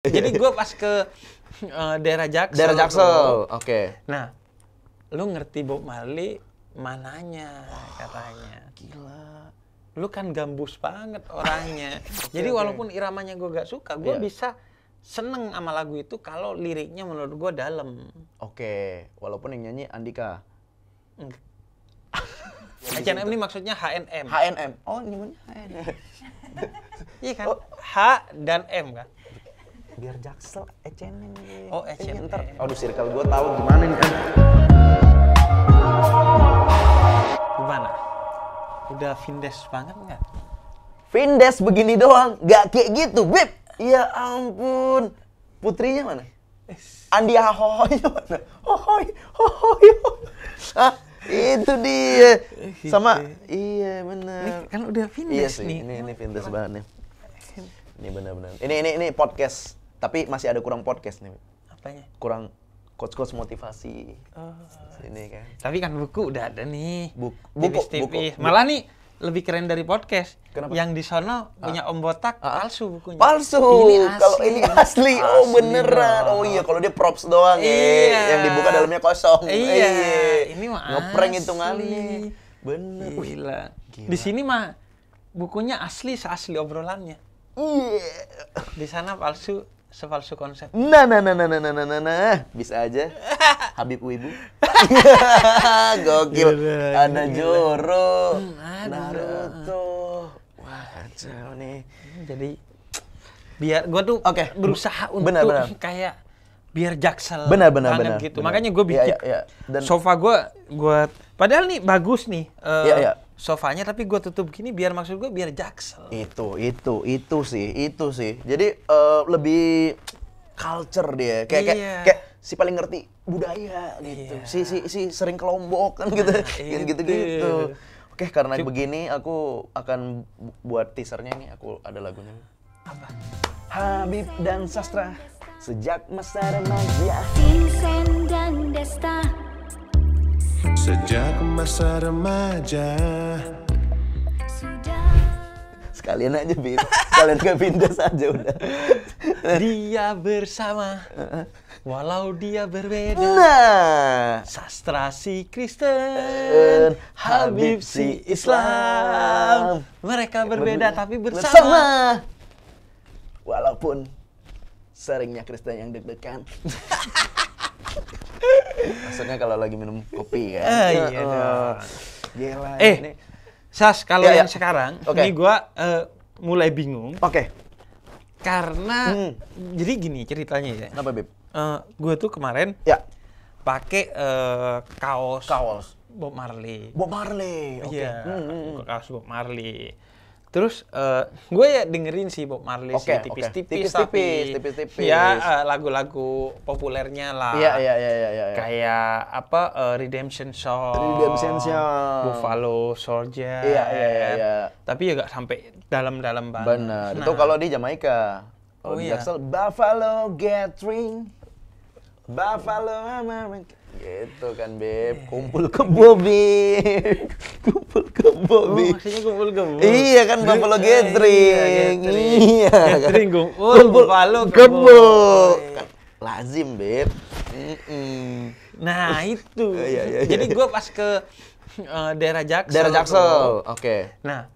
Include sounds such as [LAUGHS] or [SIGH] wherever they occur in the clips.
Jadi [LAUGHS] gue pas ke uh, daerah Jaksel. Daerah Jaksel, oke. Okay. Nah, lu ngerti Bob Marley mananya oh, katanya. Gila. Lu kan gambus banget orangnya. [LAUGHS] okay, Jadi okay. walaupun iramanya gue gak suka, gue yeah. bisa seneng sama lagu itu kalau liriknya menurut gue dalam. Oke, okay. walaupun yang nyanyi Andika. H&M [LAUGHS] ini maksudnya H&M. H&M. Oh, namanya H&M. iya kan? Oh. H dan M kan? biar jaksel ECNN eh, oh ECNN eh, ntar aduh circle gue tahu gimana nih kan gimana udah findes banget nggak findes begini doang nggak kayak gitu bib ya ampun putrinya mana Andi Ahoy [LAUGHS] mana? Ahoy, Ahoy, ah, itu dia gitu. sama iya benar kan udah findes iya sih, nih ini ini findes banget nih ini benar-benar ini ini ini podcast tapi masih ada kurang podcast nih. Apanya? Kurang coach-coach motivasi. Oh. Ini kan. Tapi kan buku udah ada nih. Buku, buku, tipis, buku. Malah nih lebih keren dari podcast. Kenapa? Yang di sana punya ah. om botak ah. palsu bukunya. Palsu. Kalau ini asli. Oh, asli. Oh beneran. Bro. Oh iya kalau dia props doang eh. iya. ya. Yang dibuka dalamnya kosong. Iya. Eh. Ini mah itu kali Bener. Gila. Gila. Di sini mah bukunya asli seasli obrolannya. Iya. Di sana palsu sefalsu konsep. Nah, nah, nah, nah, nah, nah, nah, nah, nah, bisa aja. [LAUGHS] Habib Wibu. [LAUGHS] Gokil. Gila, ada Joro. Hmm, Naruto. Wah, kacau nih. Jadi biar gue tuh okay. berusaha untuk benar, benar. kayak biar jaksel benar, benar, benar, gitu. Benar. Makanya gue iya, bikin ya, ya, ya. Dan, sofa gue gue padahal nih bagus nih. Uh, ya, ya sofanya tapi gue tutup gini biar maksud gue biar jaksel itu itu itu sih itu sih jadi uh, lebih culture dia kayak iya. kayak, kayak si paling ngerti budaya gitu iya. si si si sering kelompok kan gitu gitu, [LAUGHS] gitu gitu oke karena Cuk- begini aku akan buat teasernya nih aku ada lagunya apa Habib dan Sastra sejak masa remaja Vincent dan Desta Sejak masa remaja Sekalian aja pindah Kalian ke pindah saja udah Dia bersama Walau dia berbeda Nah Sastra si Kristen Habib si Islam Mereka berbeda tapi bersama, bersama. Walaupun seringnya Kristen yang deg-degan [LAUGHS] Maksudnya kalau lagi minum kopi kan. Uh, iya oh, dong. Gila. Eh, ini. Sas, kalau ya, yang ya. sekarang, okay. ini gue uh, mulai bingung. Oke. Okay. Karena, hmm. jadi gini ceritanya ya. Kenapa, Bib? Uh, eh, gue tuh kemarin ya. pakai uh, kaos. Kaos. Bob Marley. Bob Marley, oke. Okay. Iya, yeah, hmm, hmm, hmm, kaos Bob Marley Terus uh, gue ya dengerin sih Bob Marley okay, sih tipis-tipis okay. tapi tipis-tipis. ya uh, lagu-lagu populernya lah. Iya iya iya iya. Ya, Kayak apa uh, Redemption Song, Redemption Song, Buffalo Soldier. Iya iya iya. Ya. Tapi ya gak sampai dalam-dalam banget. Benar. Nah. Itu kalau di Jamaika. Oh, kalau oh, di iya. Jaksel Buffalo Gathering, Buffalo Amerika. Gitu kan, Beb. Eh. Kumpul kebo, Beb. [LAUGHS] kumpul kebo, Beb. Oh, maksudnya kumpul kebo. Iya kan, bapak lo eh, Iya, gathering. Iya, kan. gathering kan? kumpul, kumpul kebo. Kan, lazim, Beb. Mm -mm. Nah, itu. [LAUGHS] iya, iya, iya. Jadi gue pas ke uh, daerah Jaksel. Daerah Jaksel, oke. Okay. Nah,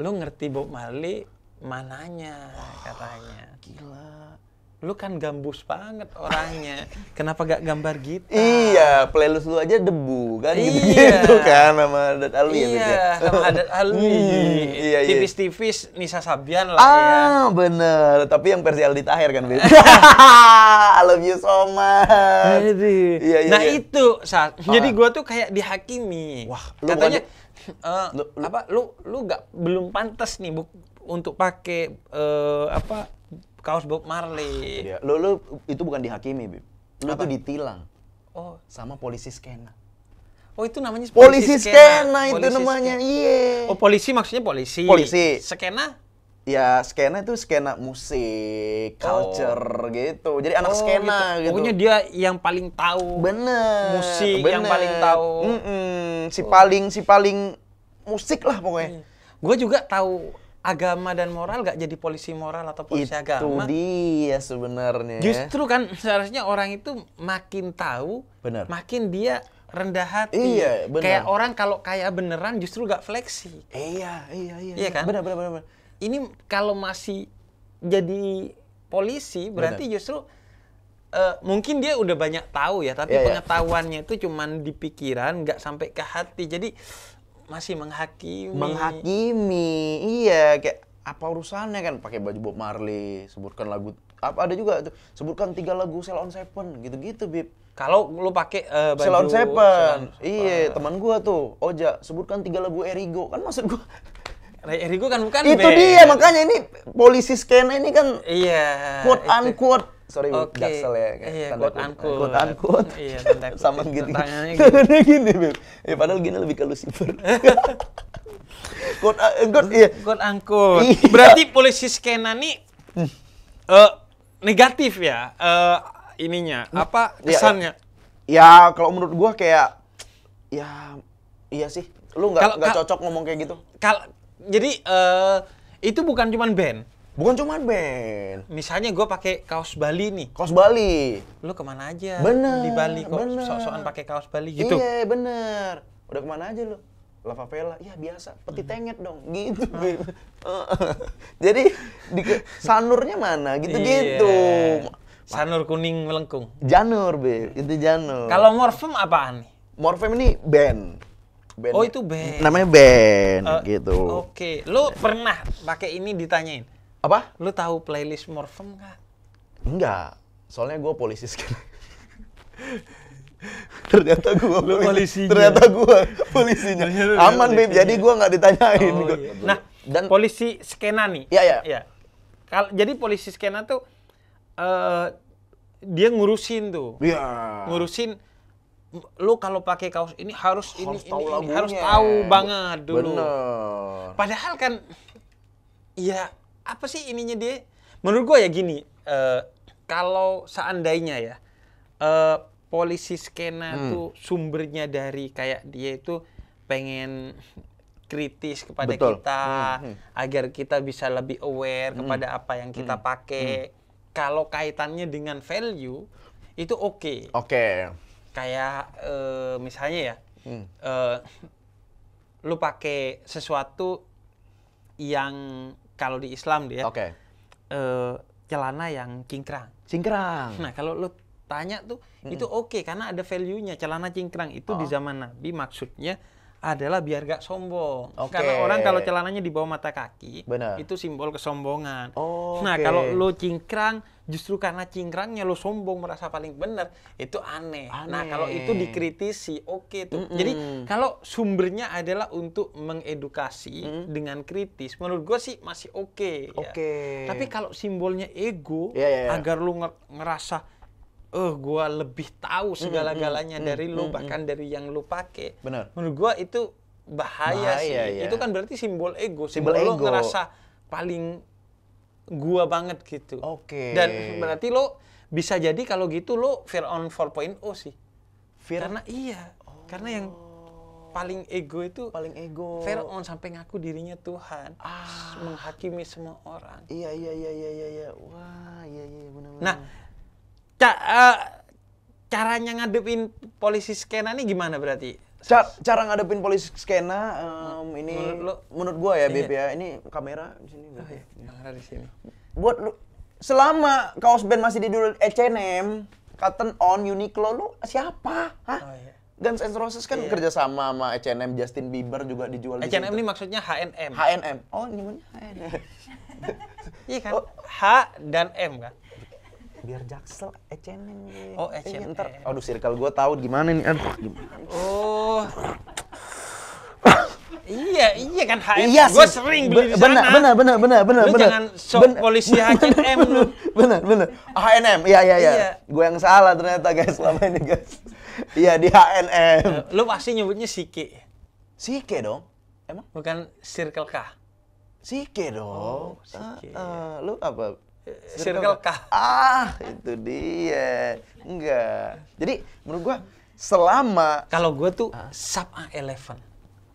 lu ngerti Bob Marley mananya oh, katanya. Gila lu kan gambus banget orangnya kenapa gak gambar gitu? iya playlist lu aja debu kan iya. gitu, [LAUGHS] -gitu kan sama adat Alwi ya, iya ya, sama adat [LAUGHS] hmm, Alwi Iya, iya, iya. tipis-tipis Nisa Sabian lah ah, ya bener tapi yang versi Aldi Tahir kan I [LAUGHS] love you so much jadi, iya, iya, nah iya. itu saat ah. jadi gua tuh kayak dihakimi wah lu katanya bukan, uh, eh, lu, lu, apa lu lu gak belum pantas nih bu, untuk pakai uh, apa kaos Bob Marley. Iya. lo lo itu bukan dihakimi, Bib. Lo itu tuh ditilang. Oh, sama polisi skena. Oh, itu namanya polisi, polisi skena, skena itu polisi namanya. Iya. Yeah. Oh, polisi maksudnya polisi. Polisi. Skena? Ya, skena itu skena musik, oh. culture oh. gitu. Jadi anak oh, skena gitu. gitu. Pokoknya dia yang paling tahu. Bener. Musik Bener. yang paling tahu. Mm -mm. Si oh. paling si paling musik lah pokoknya. Iya. Gue juga tahu agama dan moral gak jadi polisi moral atau polisi itu agama. Itu dia sebenarnya. Justru kan seharusnya orang itu makin tahu, bener. makin dia rendah hati. Iya, bener. Kayak orang kalau kaya beneran justru gak fleksi. Iya, iya, iya. Iya kan? Bener, bener, bener. bener. Ini kalau masih jadi polisi berarti bener. justru uh, mungkin dia udah banyak tahu ya, tapi yeah, iya. pengetahuannya yeah. itu cuman di pikiran, nggak sampai ke hati. Jadi masih menghakimi menghakimi iya kayak apa urusannya kan pakai baju Bob Marley sebutkan lagu apa ada juga tuh sebutkan tiga lagu Sell on Seven gitu-gitu bib kalau lu pakai uh, baju Selon Seven. Iya, teman gua tuh, Oja, sebutkan tiga lagu Erigo. Kan maksud gua nah, Erigo kan bukan Itu band. dia, makanya ini polisi scan ini kan Iya. quote unquote sorry okay. jaksel ya kayak iya, tanda quote iya, tanda sama gini tangannya [LAUGHS] gini, gini Beb. ya padahal gini lebih ke Lucifer quote [LAUGHS] eh, quote iya quote angkut iya. berarti polisi skena nih hmm. uh, negatif ya uh, ininya hmm. apa ya, ya. kesannya ya, ya kalau menurut gua kayak ya iya sih lu nggak nggak cocok ngomong kayak gitu kalau jadi uh, itu bukan cuman band Bukan cuma band. Misalnya gue pakai kaos Bali nih. Kaos Bali. Lu kemana aja? Bener. Di Bali kok sok-sokan pakai kaos Bali gitu. Iya bener. Udah kemana aja lu? La Favela, ya biasa, peti tenget dong, gitu. gitu. [LAUGHS] Jadi di sanurnya mana, gitu-gitu. Iya. Sanur kuning melengkung. Janur, Be. Itu janur. Kalau morfem apaan nih? Morfem ini band. band. Oh, itu band. Namanya band, uh, eh, gitu. Oke. Okay. Lu pernah pakai ini ditanyain? Apa? Lu tahu playlist Morfem nggak? Enggak. Soalnya gue polisi sekarang. ternyata gua polisi. polisinya. Ternyata gua polisinya. Aman, babe Jadi gue nggak ditanyain. Oh, Iya. Nah, dan polisi skena nih. Iya, iya. Ya. Kal jadi polisi skena tuh uh, dia ngurusin tuh. Iya. Ngurusin lu kalau pakai kaos ini harus, harus ini tahu ini, ini harus tahu banget dulu. Bener. Padahal kan iya apa sih ininya dia? Menurut gue ya gini, uh, kalau seandainya ya uh, polisi skena hmm. tuh sumbernya dari kayak dia itu pengen kritis kepada Betul. kita hmm, hmm. agar kita bisa lebih aware hmm. kepada apa yang kita hmm. pakai. Hmm. Kalau kaitannya dengan value itu oke. Okay. Oke. Okay. Kayak uh, misalnya ya, hmm. uh, lu pakai sesuatu yang kalau di Islam dia okay. uh, eh, celana yang cingkrang. Cingkrang. Nah kalau lo tanya tuh mm -mm. itu oke okay, karena ada value-nya celana cingkrang itu oh. di zaman Nabi maksudnya adalah biar gak sombong. Okay. Karena orang kalau celananya di bawah mata kaki, Bener. itu simbol kesombongan. Oh, nah, kalau lo cingkrang, justru karena cingkrangnya lo sombong merasa paling benar, itu aneh. aneh. Nah, kalau itu dikritisi, oke okay tuh. Mm -mm. Jadi, kalau sumbernya adalah untuk mengedukasi mm -mm. dengan kritis, menurut gue sih masih oke. Okay, ya. oke. Okay. Ya. Tapi kalau simbolnya ego, yeah, yeah, yeah. agar lo ngerasa oh gue lebih tahu segala-galanya mm, mm, dari mm, lu bahkan mm. dari yang lu pakai benar menurut gue itu bahaya, bahaya sih ya. itu kan berarti simbol ego simbol, simbol ego. lo ngerasa paling gua banget gitu oke okay. dan berarti lo bisa jadi kalau gitu lo fear on 4.0 sih fear? karena iya oh. karena yang oh. paling ego itu paling ego Firaun sampai ngaku dirinya Tuhan ah. menghakimi semua orang iya iya iya iya iya, iya. wah iya iya benar-benar nah Ca uh, caranya ngadepin polisi skena ini gimana berarti? Ca cara ngadepin polisi skena um, ini menurut, lo, menurut gua ya BP iya. ya ini kamera di sini oh, iya. iya. kamera di sini. Buat lu selama kaos band masih di dulu H&M, Cotton On, Uniqlo lu siapa? Hah? Oh, iya. Guns N' Roses kan iya. kerja sama sama H&M, Justin Bieber juga dijual di H&M ini maksudnya H&M. H&M. Oh, gimana H&M? iya kan? Oh. H dan M kan? biar jaksel ecenin nih ya. Oh, ecen. Oh ntar, aduh circle gue tahu gimana nih. Aduh, gimana. Oh. iya, iya kan HM. Iya, gue sering beli di sana. Benar, benar, benar, benar, benar. jangan sok bener, polisi HNM lu. Benar, benar. HNM. Iya, iya, iya. iya. Gue yang salah ternyata guys selama ini guys. Iya di HNM. Eh, lu pasti nyebutnya Sike. Sike dong. Emang? Bukan Circle K. Sike dong. Oh, Sike. Uh, uh, lu apa? circle K. Ah, itu dia. Enggak. Jadi menurut gua selama kalau gua tuh ah. sub A11.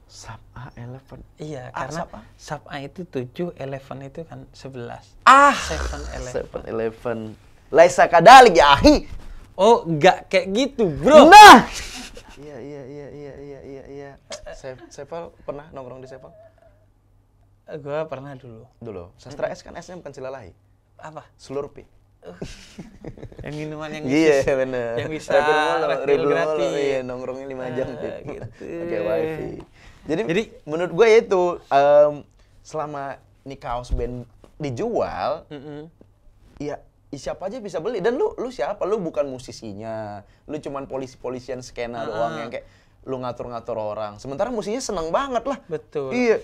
Sub A11. Iya, ah, karena sub A. sub A itu 7, 11 itu kan 11. Ah, 7 11. 7 11. Laisa kadalik ya ahi. Oh, enggak kayak gitu, Bro. Nah. iya, iya, iya, iya, iya, iya, iya. Se Sepal pernah nongkrong di Sepal? Gua pernah dulu. Dulu. Sastra S kan S-nya bukan Silalahi apa? Slurpee. Uh, yang minuman yang bisa. yeah, benar. yang bisa refill gratis iya nongkrongnya lima jam uh, gitu, gitu. okay, wifi jadi, jadi menurut gue ya itu um, selama nih kaos band dijual mm -mm. ya siapa aja bisa beli dan lu lu siapa lu bukan musisinya lu cuman polisi-polisian skena uh ah. -huh. doang yang kayak lu ngatur-ngatur orang sementara musinya seneng banget lah betul iya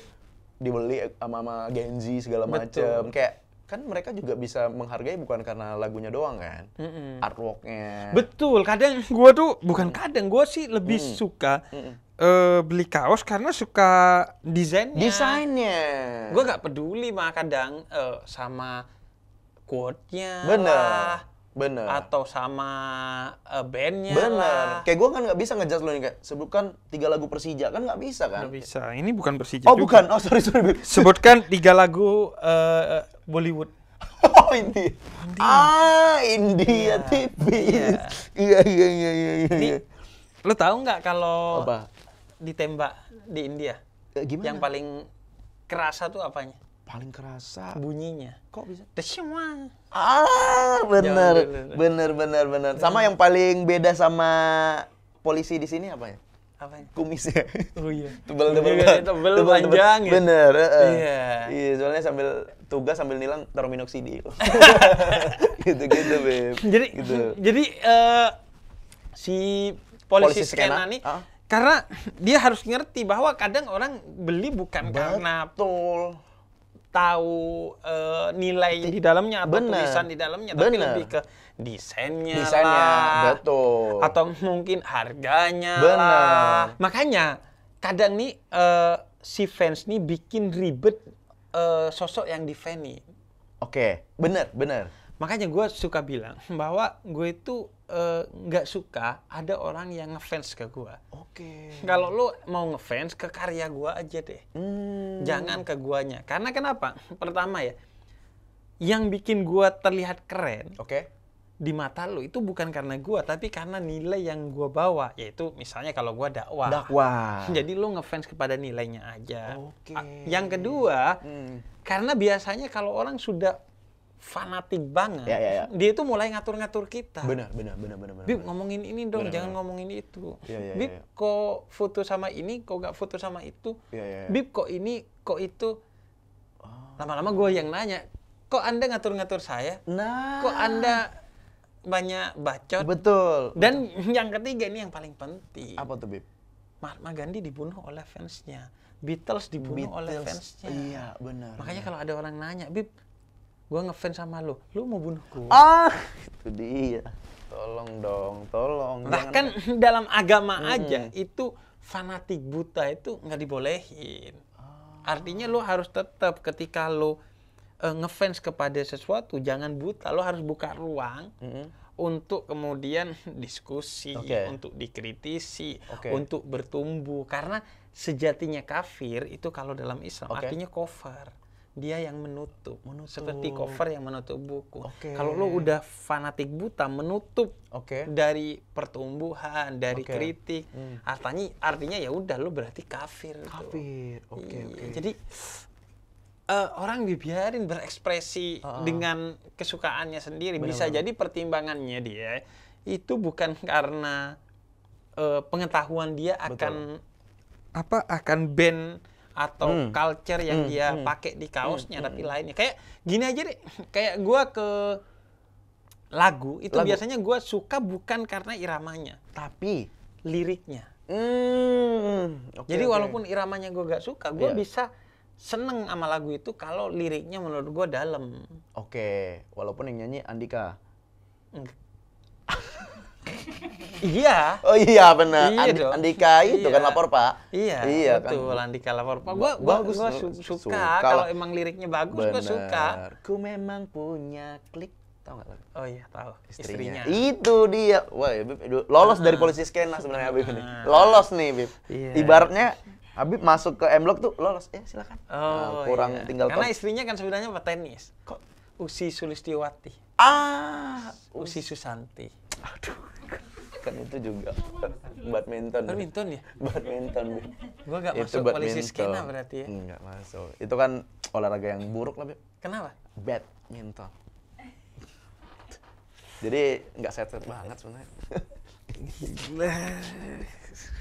dibeli sama, sama Genji segala macam kayak kan mereka juga bisa menghargai bukan karena lagunya doang kan mm-hmm. artworknya betul kadang gue tuh bukan mm. kadang gue sih lebih mm. suka mm. Uh, beli kaos karena suka desainnya desainnya gue gak peduli mah kadang uh, sama quote-nya bener lah Bener. Atau sama uh, bandnya Bener. Lah. Kayak gue kan nggak bisa ngejudge lo nih kayak sebutkan tiga lagu Persija kan nggak bisa kan? Nggak bisa. Ini bukan Persija. Oh juga. bukan. Oh sorry sorry. [LAUGHS] Sebutkan tiga lagu uh, Bollywood. Oh India. Ah India yeah. TV. Iya iya iya iya. iya. iya. Lo tau nggak kalau apa? ditembak di India? Eh, gimana? Yang paling kerasa tuh apanya? Paling kerasa. Bunyinya. Kok bisa? the Desemua. Ah, bener. Ya, benar, bener, bener, bener, Sama yang paling beda sama polisi di sini apa ya? Apa ya? Kumisnya. Oh iya. [LAUGHS] iya, iya tebel, tebel, tebel, tebel, tebel panjang ya. Iya. Iya, soalnya sambil tugas sambil nilang taruh minoxidil. [LAUGHS] Gitu-gitu, Beb. Jadi, gitu. jadi uh, si polisi, polisi skena, skena nih, karena dia harus ngerti bahwa kadang orang beli bukan Betul. karena... tol tahu uh, nilai di dalamnya atau Bener. tulisan di dalamnya tapi Bener. lebih ke desainnya, desainnya lah, betul atau mungkin harganya Bener. makanya kadang nih uh, si fans nih bikin ribet uh, sosok yang di Oke, okay. bener, bener. Makanya gue suka bilang bahwa gue itu Eh, nggak uh, suka ada orang yang ngefans ke gua. Oke. Okay. Kalau lu mau ngefans ke karya gua aja deh. Hmm. Jangan ke guanya. Karena kenapa? Pertama ya, yang bikin gua terlihat keren. Oke. Okay. Di mata lu itu bukan karena gua, tapi karena nilai yang gua bawa, yaitu misalnya kalau gua dakwah. Dakwah. [LAUGHS] Jadi lu ngefans kepada nilainya aja. Oke. Okay. Yang kedua, hmm. karena biasanya kalau orang sudah fanatik banget. Ya, ya, ya. Dia itu mulai ngatur-ngatur kita. Benar, benar, benar, benar. benar Bib, ngomongin ini dong, benar, jangan benar. ngomongin itu. Ya, ya, ya Bib, ya, ya. kok foto sama ini, kok gak foto sama itu. Ya, ya, ya. Bib, kok ini, kok itu. Oh. Lama-lama gue yang nanya, kok Anda ngatur-ngatur saya? Nah. Kok Anda banyak bacot? Betul. Dan betul. yang ketiga ini yang paling penting. Apa tuh, Bib? Mahatma Gandhi dibunuh oleh fansnya. Beatles dibunuh Beatles, oleh fansnya. Iya, benar. Makanya kalau ada orang nanya, Bib, gue ngefans sama lo, lo mau bunuh gue. Ah, itu dia. Tolong dong, tolong. Nah kan [LAUGHS] dalam agama hmm. aja itu fanatik buta itu nggak dibolehin. Oh. Artinya lo harus tetap ketika lo uh, ngefans kepada sesuatu, jangan buta. lo harus buka ruang hmm. untuk kemudian [LAUGHS] diskusi, okay. untuk dikritisi, okay. untuk bertumbuh. Karena sejatinya kafir itu kalau dalam Islam okay. artinya cover dia yang menutup, menutup. seperti cover yang menutup buku. Okay. Kalau lo udah fanatik buta menutup okay. dari pertumbuhan, dari okay. kritik, hmm. artinya artinya ya udah lo berarti kafir. Gitu. Kafir, oke okay, iya, Okay. Jadi uh, orang dibiarin berekspresi uh -uh. dengan kesukaannya sendiri. Benar, Bisa jadi pertimbangannya dia itu bukan karena uh, pengetahuan dia akan Betul. apa akan band atau hmm. culture yang hmm. dia hmm. pakai di kaosnya hmm. tapi hmm, hmm. lainnya kayak gini aja deh kayak gue ke lagu itu lagu. biasanya gue suka bukan karena iramanya tapi liriknya hmm. okay, jadi okay. walaupun iramanya gue gak suka gue yeah. bisa seneng sama lagu itu kalau liriknya menurut gue dalam oke okay. walaupun yang nyanyi Andika Iya. Oh iya benar. Iya Andi, Andika itu kan iya. kan lapor Pak. Iya. Iya kan? betul, kan. Andika lapor Pak. Gua gua, bagus, gua su suka, suka kalau emang liriknya bagus bener. gua suka. Ku memang punya klik tahu nggak lagu? Oh iya tahu. Istrinya. Istrinya. Itu dia. Wah, ya, Bib, lolos uh dari ah. polisi skena sebenarnya Habib ini. Ah. Lolos nih, Bib. Yeah. Ibaratnya Habib masuk ke M Block tuh lolos. Ya, silakan. Oh, nah, kurang iya. tinggal Karena istrinya kan sebenarnya petenis. Kok Usi Sulistiwati. Ah, Usi Susanti. Aduh kan itu juga [LAUGHS] badminton badminton ya badminton Gue gak itu masuk badminton. polisi skena berarti ya nggak masuk itu kan olahraga yang buruk lah kenapa badminton jadi nggak sehat banget sebenarnya [LAUGHS]